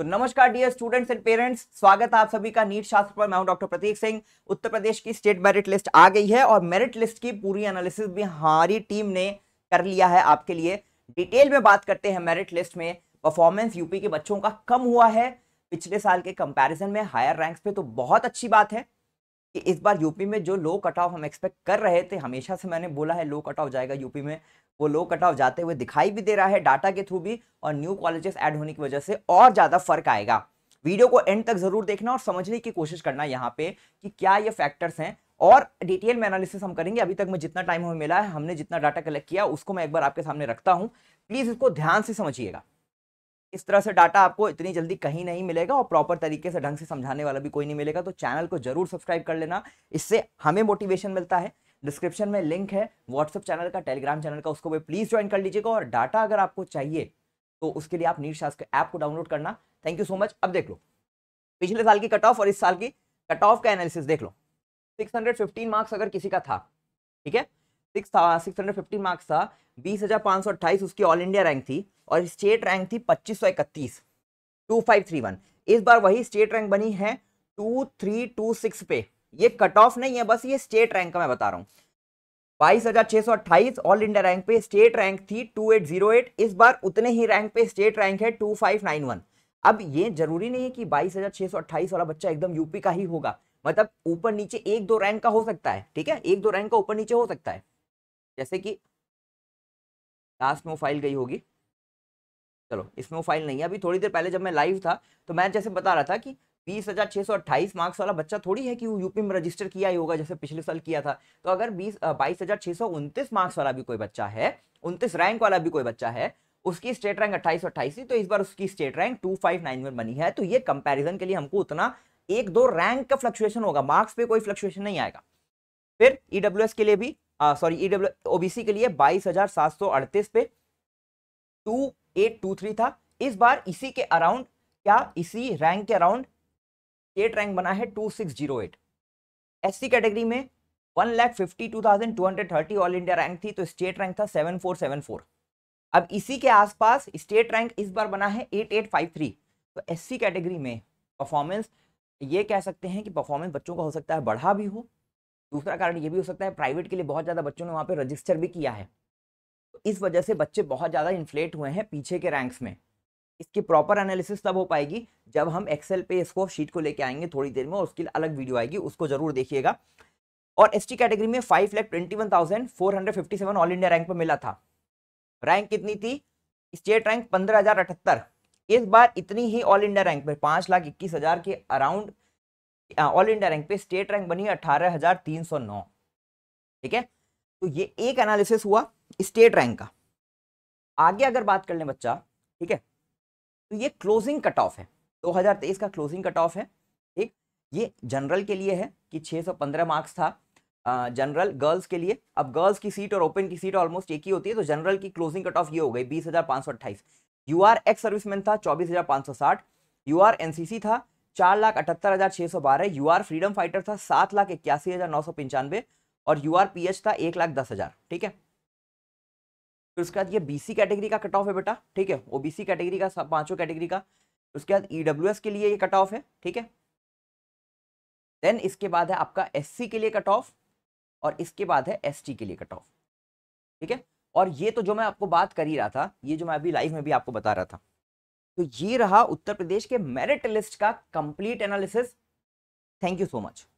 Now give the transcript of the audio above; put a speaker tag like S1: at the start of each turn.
S1: तो नमस्कार dear students and parents स्वागत है आप सभी का नीट शास्त्र पर मैं हूं डॉक्टर प्रतीक सिंह उत्तर प्रदेश की स्टेट मेरिट लिस्ट आ गई है और मेरिट लिस्ट की पूरी एनालिसिस भी हमारी टीम ने कर लिया है आपके लिए डिटेल में बात करते हैं मेरिट लिस्ट में परफॉर्मेंस यूपी के बच्चों का कम हुआ है पिछले साल के कंपेरिजन में हायर रैंक्स पे तो बहुत अच्छी बात है कि इस बार यूपी में जो लो कट ऑफ हम एक्सपेक्ट कर रहे थे हमेशा से मैंने बोला है लो कट ऑफ जाएगा यूपी में वो लो कट ऑफ जाते हुए दिखाई भी दे रहा है डाटा के थ्रू भी और न्यू कॉलेजेस ऐड होने की वजह से और ज़्यादा फर्क आएगा वीडियो को एंड तक जरूर देखना और समझने की कोशिश करना यहाँ पे कि क्या ये फैक्टर्स हैं और डिटेल में एनालिसिस हम करेंगे अभी तक मैं जितना टाइम हमें मिला है हमने जितना डाटा कलेक्ट किया उसको मैं एक बार आपके सामने रखता हूँ प्लीज़ इसको ध्यान से समझिएगा इस तरह से डाटा आपको इतनी जल्दी कहीं नहीं मिलेगा और प्रॉपर तरीके से ढंग से समझाने वाला भी कोई नहीं मिलेगा तो चैनल को जरूर सब्सक्राइब कर लेना इससे हमें मोटिवेशन मिलता है डिस्क्रिप्शन में लिंक है व्हाट्सअप चैनल का टेलीग्राम चैनल का उसको भी प्लीज़ ज्वाइन कर लीजिएगा और डाटा अगर आपको चाहिए तो उसके लिए आप नीट शास्त्र ऐप को डाउनलोड करना थैंक यू सो मच अब देख लो पिछले साल की कट ऑफ और इस साल की कट ऑफ का एनालिसिस देख लो सिक्स मार्क्स अगर किसी का था ठीक है सिक्स फिफ्टी मार्क्स था बीस हज़ार पाँच सौ अट्ठाईस उसकी ऑल इंडिया रैंक थी और स्टेट रैंक थी पच्चीस सौ इकतीस टू फाइव थ्री वन इस बार वही स्टेट रैंक बनी है टू थ्री टू सिक्स पे ये कट ऑफ नहीं है बस ये स्टेट रैंक का मैं बता रहा हूँ बाईस हज़ार छः सौ अट्ठाईस ऑल इंडिया रैंक पे स्टेट रैंक थी टू एट जीरो एट इस बार उतने ही रैंक पे स्टेट रैंक है टू फाइव नाइन वन अब ये जरूरी नहीं है कि बाईस हज़ार छः सौ अट्ठाईस वाला बच्चा एकदम यूपी का ही होगा मतलब ऊपर नीचे एक दो रैंक का हो सकता है ठीक है एक दो रैंक का ऊपर नीचे हो सकता है जैसे कि लास्ट में वो फाइल गई होगी चलो इसमें वो फाइल नहीं है अभी थोड़ी देर पहले जब मैं लाइव था तो मैं जैसे बता रहा था कि बीस हज़ार छः सौ अट्ठाईस मार्क्स वाला बच्चा थोड़ी है कि वो यूपी में रजिस्टर किया ही होगा जैसे पिछले साल किया था तो अगर बीस बाईस हज़ार छः सौ उनतीस मार्क्स वाला भी कोई बच्चा है उनतीस रैंक वाला भी कोई बच्चा है उसकी स्टेट रैंक अट्ठाईस अट्ठाईस तो इस बार उसकी state rank two five nine one बनी है तो ये कंपेरिजन के लिए हमको उतना एक दो रैंक का फ्लक्चुएशन होगा मार्क्स पे कोई फ्लक्चुएशन नहीं आएगा फिर ईडब्ल्यू e के लिए भी सॉरी ई ओबीसी के लिए बाईस हजार सात सौ अड़तीस पे टू एट टू थ्री था इस बार इसी के अराउंड क्या इसी रैंक के अराउंड स्टेट रैंक बना है two six zero eight S C category में one lakh fifty two thousand two hundred thirty all India rank थी तो स्टेट रैंक था सेवन फोर सेवन फोर अब इसी के आसपास स्टेट रैंक इस बार बना है एट एट फाइव थ्री तो एस सी कैटेगरी में परफॉर्मेंस ये कह सकते हैं कि परफॉर्मेंस बच्चों का हो सकता है बढ़ा भी हो दूसरा कारण ये भी हो सकता है प्राइवेट के लिए बहुत ज़्यादा बच्चों ने वहाँ पर रजिस्टर भी किया है तो इस वजह से बच्चे बहुत ज़्यादा इन्फ्लेट हुए हैं पीछे के रैंक्स में इसकी प्रॉपर एनालिसिस तब हो पाएगी जब हम एक्सेल पे इसको शीट को लेके आएंगे थोड़ी देर में और उसकी अलग वीडियो आएगी उसको जरूर देखिएगा और एसटी कैटेगरी में five lakh twenty one thousand four hundred fifty seven all India rank पर मिला था रैंक कितनी थी स्टेट रैंक पंद्रह हजार अठहत्तर इस बार इतनी ही ऑल इंडिया रैंक पर पाँच लाख इक्कीस हजार के अराउंड ऑल इंडिया रैंक पे स्टेट रैंक बनी अठारह हजार तीन सौ नौ ठीक है तो ये एक एनालिसिस हुआ स्टेट रैंक का आगे अगर बात कर ले बच्चा ठीक है तो ये क्लोजिंग कट ऑफ है 2023 का क्लोजिंग कट ऑफ है ठीक ये जनरल के लिए है कि 615 मार्क्स था जनरल गर्ल्स के लिए अब गर्ल्स की सीट और ओपन की सीट ऑलमोस्ट एक ही होती है तो जनरल की क्लोजिंग कट ऑफ ये हो गई बीस हजार पांच सौ अट्ठाईस यू आर एक्स सर्विसमैन था चौबीस हजार पांच सौ साठ यू आर एनसीसी था चार लाख अठहत्तर हज़ार छह सौ बारह यू आर फ्रीडम फाइटर था सात लाख इक्यासी हज़ार नौ सौ पंचानवे और यू आर पी एच था एक लाख दस हज़ार ठीक है फिर उसके बाद ये बीसी कैटेगरी का कट ऑफ है बेटा ठीक है ओबीसी कैटेगरी का पांचों कैटेगरी का उसके बाद एस e के लिए ये कट ऑफ है ठीक है देन इसके बाद है आपका सी के लिए कट ऑफ और इसके बाद है टी के लिए कट ऑफ ठीक है और ये तो जो मैं आपको बात कर ही रहा था ये जो मैं अभी लाइव में भी आपको बता रहा था तो ये रहा उत्तर प्रदेश के मेरिट लिस्ट का complete analysis thank you so much